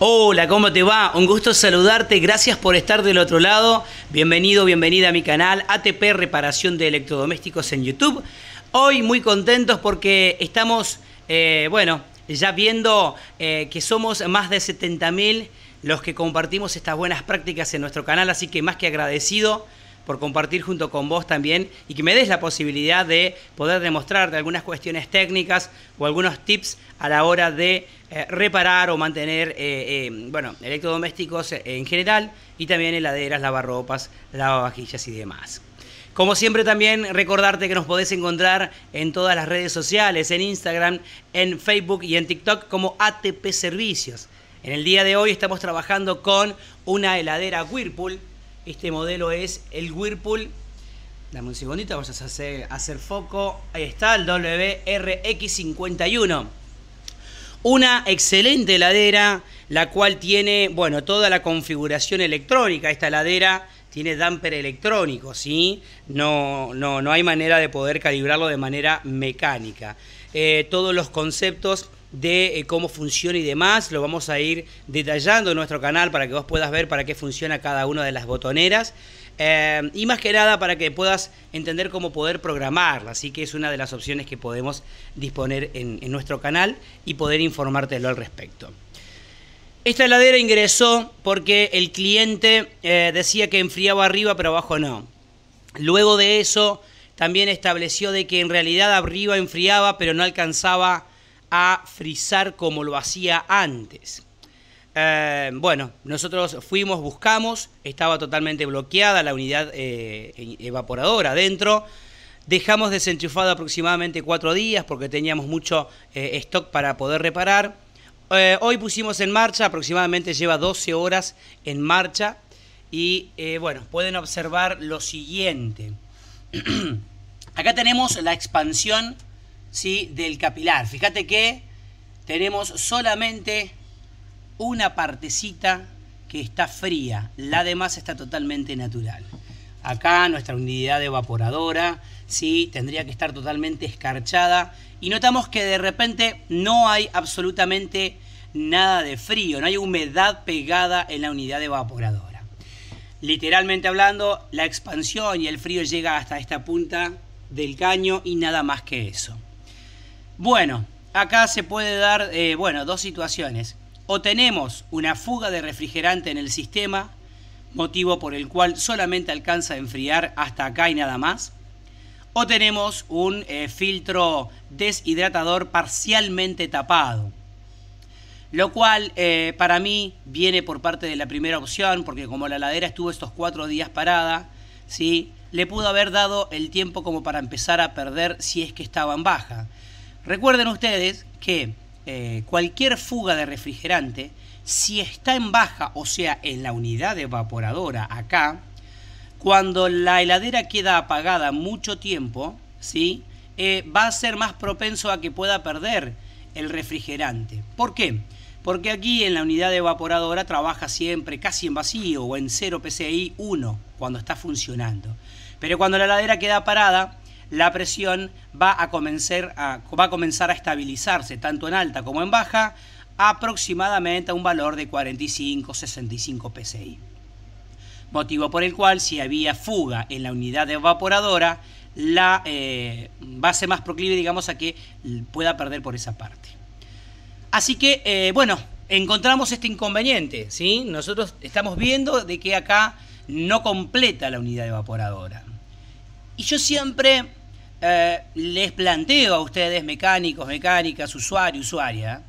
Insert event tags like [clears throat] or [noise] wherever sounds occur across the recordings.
Hola, ¿cómo te va? Un gusto saludarte, gracias por estar del otro lado. Bienvenido, bienvenida a mi canal ATP Reparación de Electrodomésticos en YouTube. Hoy muy contentos porque estamos, eh, bueno, ya viendo eh, que somos más de 70.000 los que compartimos estas buenas prácticas en nuestro canal, así que más que agradecido por compartir junto con vos también y que me des la posibilidad de poder demostrarte algunas cuestiones técnicas o algunos tips a la hora de eh, reparar o mantener, eh, eh, bueno, electrodomésticos en general y también heladeras, lavarropas, lavavajillas y demás. Como siempre también recordarte que nos podés encontrar en todas las redes sociales, en Instagram, en Facebook y en TikTok como ATP Servicios. En el día de hoy estamos trabajando con una heladera Whirlpool. Este modelo es el Whirlpool. Dame un segundito, vamos a hacer, hacer foco. Ahí está, el WRX51. Una excelente heladera, la cual tiene, bueno, toda la configuración electrónica. Esta heladera tiene damper electrónico, ¿sí? No, no, hay manera de poder calibrarlo de manera mecánica. Eh, todos los conceptos de eh, cómo funciona y demás. Lo vamos a ir detallando en nuestro canal para que vos puedas ver para qué funciona cada una de las botoneras. Eh, y más que nada para que puedas entender cómo poder programarla. Así que es una de las opciones que podemos disponer en, nuestro canal y poder informártelo al respecto. Esta heladera ingresó porque el cliente eh, decía que enfriaba arriba pero abajo no. Luego de eso también estableció de que en realidad arriba enfriaba pero no alcanzaba a frizar como lo hacía antes. Eh, bueno, nosotros fuimos, buscamos, estaba totalmente bloqueada la unidad eh, evaporadora adentro. Dejamos desenchufado aproximadamente cuatro días porque teníamos mucho eh, stock para poder reparar. hoy pusimos en marcha, aproximadamente lleva 12 horas en marcha. Y bueno, pueden observar lo siguiente. [clears throat] Acá tenemos la expansión ¿sí? del capilar. Fíjate que tenemos solamente una partecita que está fría, la demás está totalmente natural. Acá nuestra unidad evaporadora ¿sí? tendría que estar totalmente escarchada y notamos que de repente no hay absolutamente nada de frío, no hay humedad pegada en la unidad evaporadora. Literalmente hablando, la expansión y el frío llega hasta esta punta del caño y nada más que eso. Bueno, acá se puede dar, eh, bueno, dos situaciones o tenemos una fuga de refrigerante en el sistema, motivo por el cual solamente alcanza a enfriar hasta acá y nada más, o tenemos un eh, filtro deshidratador parcialmente tapado. Lo cual eh, para mí viene por parte de la primera opción, porque como la ladera estuvo estos cuatro días parada, ¿sí? le pudo haber dado el tiempo como para empezar a perder si es que estaban en baja. Recuerden ustedes que eh, cualquier fuga de refrigerante, si está en baja, o sea, en la unidad evaporadora acá, cuando la heladera queda apagada mucho tiempo, ¿sí? Eh, va a ser más propenso a que pueda perder el refrigerante. ¿Por qué? Porque aquí en la unidad evaporadora trabaja siempre casi en vacío o en 0 PCI 1 cuando está funcionando. Pero cuando la heladera queda parada, la presión va a, comenzar a, estabilizarse tanto en alta como en baja, aproximadamente a un valor de 45-65 psi. Motivo por el cual si había fuga en la unidad evaporadora, la base eh, más proclive, digamos, a que pueda perder por esa parte. Así que, eh, bueno, encontramos este inconveniente, ¿sí? Nosotros estamos viendo de que acá no completa la unidad evaporadora. Y yo siempre eh, les planteo a ustedes, mecánicos, mecánicas, usuarios, usuaria,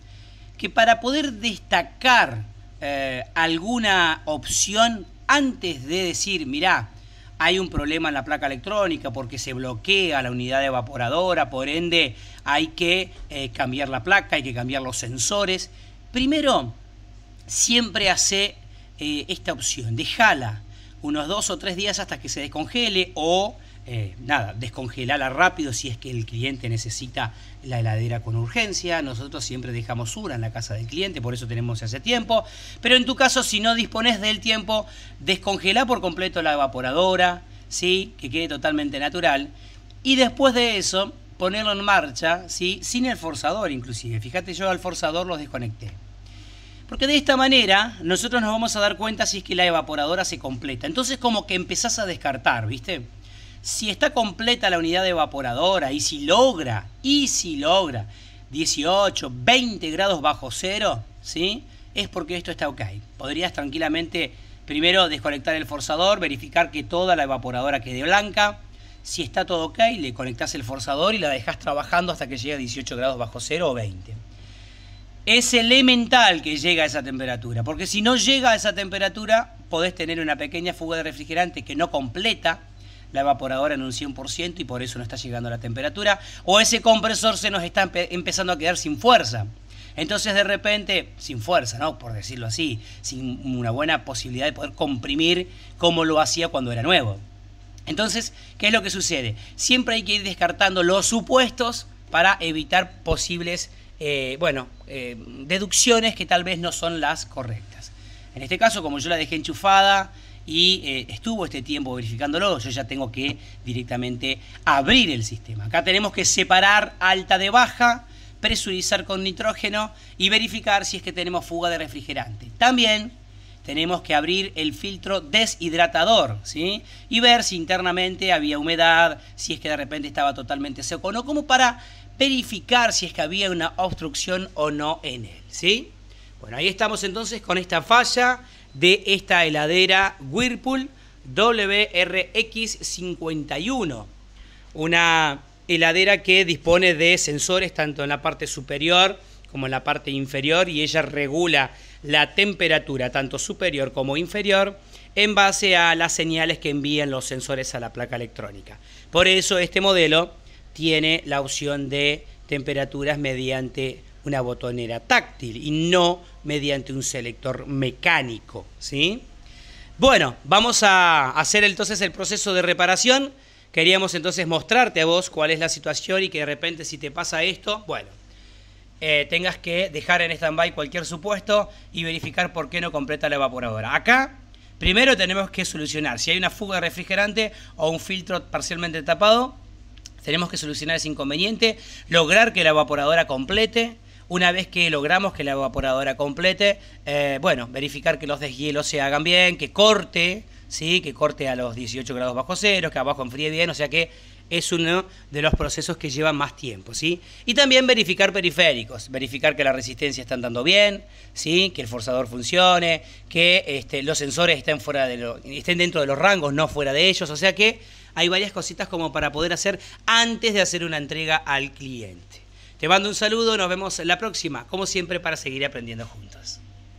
que para poder destacar eh, alguna opción antes de decir, mirá, hay un problema en la placa electrónica porque se bloquea la unidad evaporadora, por ende hay que eh, cambiar la placa, hay que cambiar los sensores. Primero, siempre hace esta opción, déjala unos dos o tres días hasta que se descongele o eh, nada, descongelala rápido si es que el cliente necesita la heladera con urgencia. Nosotros siempre dejamos una en la casa del cliente, por eso tenemos ese tiempo. Pero en tu caso, si no dispones del tiempo, descongela por completo la evaporadora, ¿sí? que quede totalmente natural. Y después de eso, ponerlo en marcha, ¿sí? sin el forzador inclusive. Fíjate, yo al forzador lo desconecté. Porque de esta manera nosotros nos vamos a dar cuenta si es que la evaporadora se completa. Entonces como que empezás a descartar, ¿viste? Si está completa la unidad evaporadora y si logra, y si logra 18, 20 grados bajo cero, ¿sí? Es porque esto está ok. Podrías tranquilamente primero desconectar el forzador, verificar que toda la evaporadora quede blanca. Si está todo ok, le conectás el forzador y la dejas trabajando hasta que llegue a 18 grados bajo cero o 20. Es elemental que llegue a esa temperatura, porque si no llega a esa temperatura, podés tener una pequeña fuga de refrigerante que no completa la evaporadora en un 100% y por eso no está llegando a la temperatura, o ese compresor se nos está empezando a quedar sin fuerza. Entonces de repente, sin fuerza, ¿no? Por decirlo así, sin una buena posibilidad de poder comprimir como lo hacía cuando era nuevo. Entonces, ¿qué es lo que sucede? Siempre hay que ir descartando los supuestos para evitar posibles, eh, bueno, eh, deducciones que tal vez no son las correctas. En este caso, como yo la dejé enchufada, y eh, estuvo este tiempo verificándolo, yo ya tengo que directamente abrir el sistema. Acá tenemos que separar alta de baja, presurizar con nitrógeno y verificar si es que tenemos fuga de refrigerante. También tenemos que abrir el filtro deshidratador, ¿sí? Y ver si internamente había humedad, si es que de repente estaba totalmente seco o no, como para verificar si es que había una obstrucción o no en él, ¿sí? Bueno, ahí estamos entonces con esta falla de esta heladera Whirlpool WRX51. Una heladera que dispone de sensores tanto en la parte superior como en la parte inferior y ella regula la temperatura tanto superior como inferior en base a las señales que envían los sensores a la placa electrónica. Por eso este modelo tiene la opción de temperaturas mediante una botonera táctil y no mediante un selector mecánico. ¿sí? Bueno, vamos a hacer entonces el proceso de reparación. Queríamos entonces mostrarte a vos cuál es la situación y que de repente si te pasa esto, bueno, eh, tengas que dejar en stand-by cualquier supuesto y verificar por qué no completa la evaporadora. Acá, primero tenemos que solucionar si hay una fuga de refrigerante o un filtro parcialmente tapado. Tenemos que solucionar ese inconveniente, lograr que la evaporadora complete, una vez que logramos que la evaporadora complete, eh, bueno, verificar que los deshielos se hagan bien, que corte, ¿sí? que corte a los 18 grados bajo cero, que abajo enfríe bien, o sea que es uno de los procesos que lleva más tiempo, ¿sí? Y también verificar periféricos, verificar que la resistencia está andando bien, ¿sí? Que el forzador funcione, que este, los sensores estén, fuera de estén dentro de los rangos, no fuera de ellos, o sea que hay varias cositas como para poder hacer antes de hacer una entrega al cliente. Te mando un saludo, nos vemos la próxima, como siempre, para seguir aprendiendo juntos.